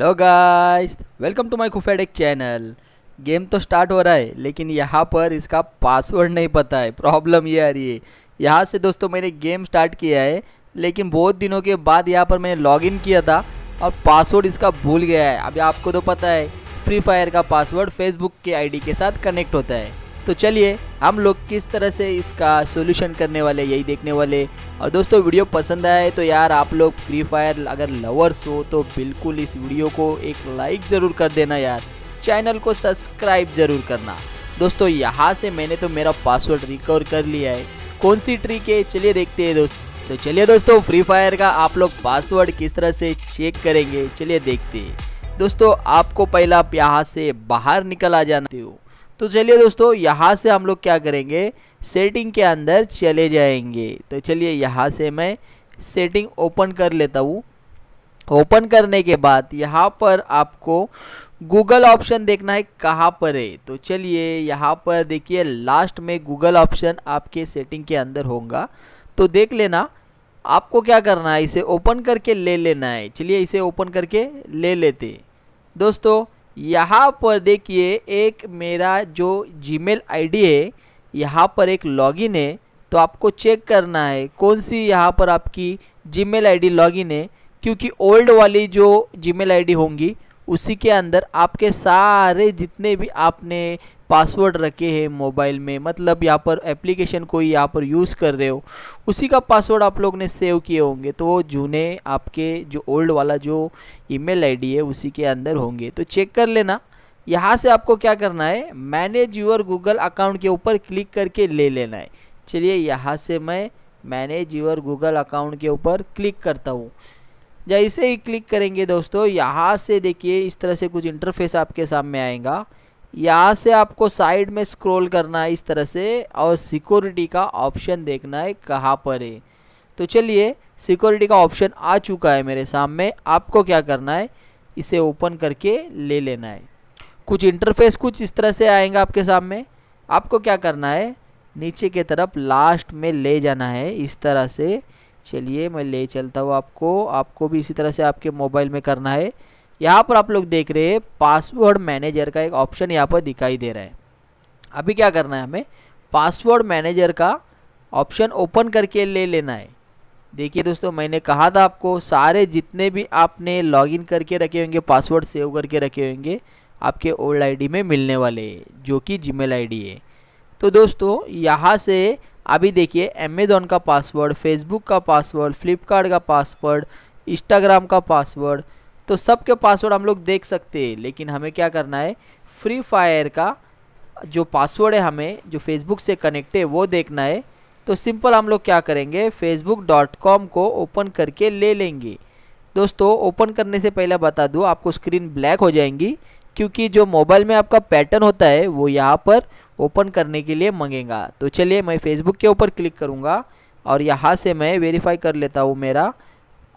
hello guys welcome to my एक channel game तो start हो रहा है लेकिन यहाँ पर इसका पासवर्ड नहीं पता है प्रॉब्लम ये आ रही है यहाँ से दोस्तों मैंने गेम स्टार्ट किया है लेकिन बहुत दिनों के बाद यहाँ पर मैंने लॉगिन किया था और पासवर्ड इसका भूल गया है अभी आपको तो पता है फ्री फायर का पासवर्ड फेसबुक के आई के साथ कनेक्ट होता है तो चलिए हम लोग किस तरह से इसका सोल्यूशन करने वाले यही देखने वाले और दोस्तों वीडियो पसंद आए तो यार आप लोग फ्री फायर अगर लवर्स हो तो बिल्कुल इस वीडियो को एक लाइक ज़रूर कर देना यार चैनल को सब्सक्राइब ज़रूर करना दोस्तों यहाँ से मैंने तो मेरा पासवर्ड रिकवर कर लिया है कौन सी ट्रिक है चलिए देखते हैं दोस्तों तो चलिए दोस्तों फ्री फायर का आप लोग पासवर्ड किस तरह से चेक करेंगे चलिए देखते हैं दोस्तों आपको पहला आप यहाँ से बाहर निकल आ जाना हो तो चलिए दोस्तों यहाँ से हम लोग क्या करेंगे सेटिंग के अंदर चले जाएंगे तो चलिए यहाँ से मैं सेटिंग ओपन कर लेता हूँ ओपन करने के बाद यहाँ पर आपको गूगल ऑप्शन देखना है कहाँ पर है तो चलिए यहाँ पर देखिए लास्ट में गूगल ऑप्शन आपके सेटिंग के अंदर होगा तो देख लेना आपको क्या करना है इसे ओपन करके ले लेना है चलिए इसे ओपन करके ले लेते दोस्तों यहाँ पर देखिए एक मेरा जो जीमेल आईडी है यहाँ पर एक लॉगिन है तो आपको चेक करना है कौन सी यहाँ पर आपकी जीमेल आईडी लॉगिन है क्योंकि ओल्ड वाली जो जीमेल आईडी होंगी उसी के अंदर आपके सारे जितने भी आपने पासवर्ड रखे हैं मोबाइल में मतलब यहाँ पर एप्लीकेशन कोई यहाँ पर यूज़ कर रहे हो उसी का पासवर्ड आप लोग ने सेव किए होंगे तो वो जूने आपके जो ओल्ड वाला जो ईमेल आईडी है उसी के अंदर होंगे तो चेक कर लेना यहाँ से आपको क्या करना है मैनेज यूर गूगल अकाउंट के ऊपर क्लिक करके ले लेना है चलिए यहाँ से मैं मैनेज यूर गूगल अकाउंट के ऊपर क्लिक करता हूँ जैसे ही क्लिक करेंगे दोस्तों यहाँ से देखिए इस तरह से कुछ इंटरफेस आपके सामने आएगा यहाँ से आपको साइड में स्क्रॉल करना है इस तरह से और सिक्योरिटी का ऑप्शन देखना है कहाँ पर है तो चलिए सिक्योरिटी का ऑप्शन आ चुका है मेरे सामने आपको क्या करना है इसे ओपन करके ले लेना है कुछ इंटरफेस कुछ इस तरह से आएगा आपके सामने आपको क्या करना है नीचे के तरफ लास्ट में ले जाना है इस तरह से चलिए मैं ले चलता हूँ आपको आपको भी इसी तरह से आपके मोबाइल में करना है यहाँ पर आप लोग देख रहे हैं पासवर्ड मैनेजर का एक ऑप्शन यहाँ पर दिखाई दे रहा है अभी क्या करना है हमें पासवर्ड मैनेजर का ऑप्शन ओपन करके ले लेना है देखिए दोस्तों मैंने कहा था आपको सारे जितने भी आपने लॉगिन करके रखे होंगे पासवर्ड सेव करके रखे होंगे आपके ओल्ड आईडी में मिलने वाले जो कि जीमेल आईडी है तो दोस्तों यहाँ से अभी देखिए अमेजोन का पासवर्ड फेसबुक का पासवर्ड फ्लिपकार्ट का पासवर्ड इंस्टाग्राम का पासवर्ड तो सब के पासवर्ड हम लोग देख सकते हैं लेकिन हमें क्या करना है फ्री फायर का जो पासवर्ड है हमें जो फेसबुक से कनेक्ट है वो देखना है तो सिंपल हम लोग क्या करेंगे फेसबुक डॉट कॉम को ओपन करके ले लेंगे दोस्तों ओपन करने से पहले बता दूँ आपको स्क्रीन ब्लैक हो जाएंगी क्योंकि जो मोबाइल में आपका पैटर्न होता है वो यहाँ पर ओपन करने के लिए मंगेगा तो चलिए मैं फेसबुक के ऊपर क्लिक करूँगा और यहाँ से मैं वेरीफाई कर लेता हूँ मेरा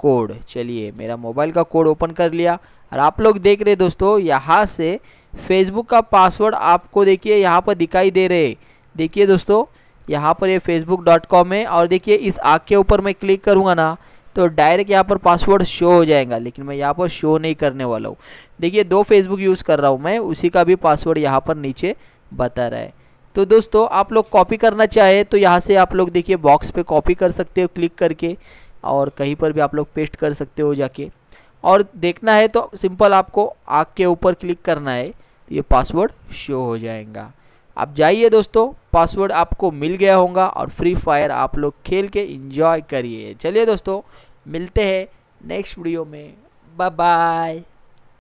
कोड चलिए मेरा मोबाइल का कोड ओपन कर लिया और आप लोग देख रहे दोस्तों यहाँ से फेसबुक का पासवर्ड आपको देखिए यहाँ पर दिखाई दे रहे देखिए दोस्तों यहाँ पर ये यह फेसबुक डॉट कॉम है और देखिए इस आग के ऊपर मैं क्लिक करूँगा ना तो डायरेक्ट यहाँ पर पासवर्ड शो हो जाएगा लेकिन मैं यहाँ पर शो नहीं करने वाला हूँ देखिए दो फेसबुक यूज़ कर रहा हूँ मैं उसी का भी पासवर्ड यहाँ पर नीचे बता रहा है तो दोस्तों आप लोग कॉपी करना चाहे तो यहाँ से आप लोग देखिए बॉक्स पर कॉपी कर सकते हो क्लिक करके और कहीं पर भी आप लोग पेस्ट कर सकते हो जाके और देखना है तो सिंपल आपको आग के ऊपर क्लिक करना है ये पासवर्ड शो हो जाएगा आप जाइए दोस्तों पासवर्ड आपको मिल गया होगा और फ्री फायर आप लोग खेल के इंजॉय करिए चलिए दोस्तों मिलते हैं नेक्स्ट वीडियो में बाय बाय